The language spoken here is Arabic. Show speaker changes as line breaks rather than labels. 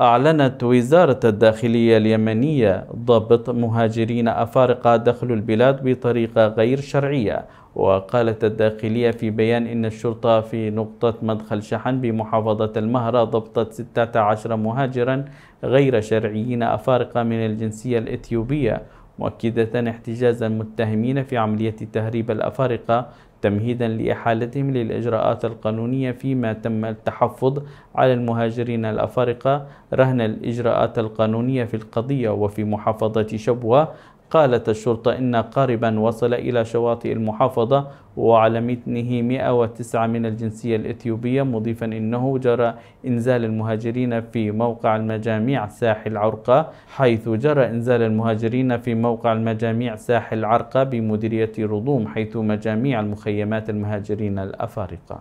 أعلنت وزارة الداخلية اليمنية ضبط مهاجرين أفارقة دخلوا البلاد بطريقة غير شرعية وقالت الداخلية في بيان إن الشرطة في نقطة مدخل شحن بمحافظة المهرة ضبطت 16 مهاجرا غير شرعيين أفارقة من الجنسية الإثيوبية مؤكدة احتجاز المتهمين في عملية تهريب الأفارقة تمهيدا لإحالتهم للإجراءات القانونية فيما تم التحفظ على المهاجرين الأفارقة رهن الإجراءات القانونية في القضية وفي محافظة شبوة قالت الشرطة إن قاربا وصل إلى شواطئ المحافظة وعلى متنه 109 من الجنسية الإثيوبية مضيفا إنه جرى إنزال المهاجرين في موقع المجاميع ساحل عرقة حيث جرى إنزال المهاجرين في موقع المجاميع ساحل عرقة بمديرية رضوم حيث مجاميع المخيمات المهاجرين الأفارقة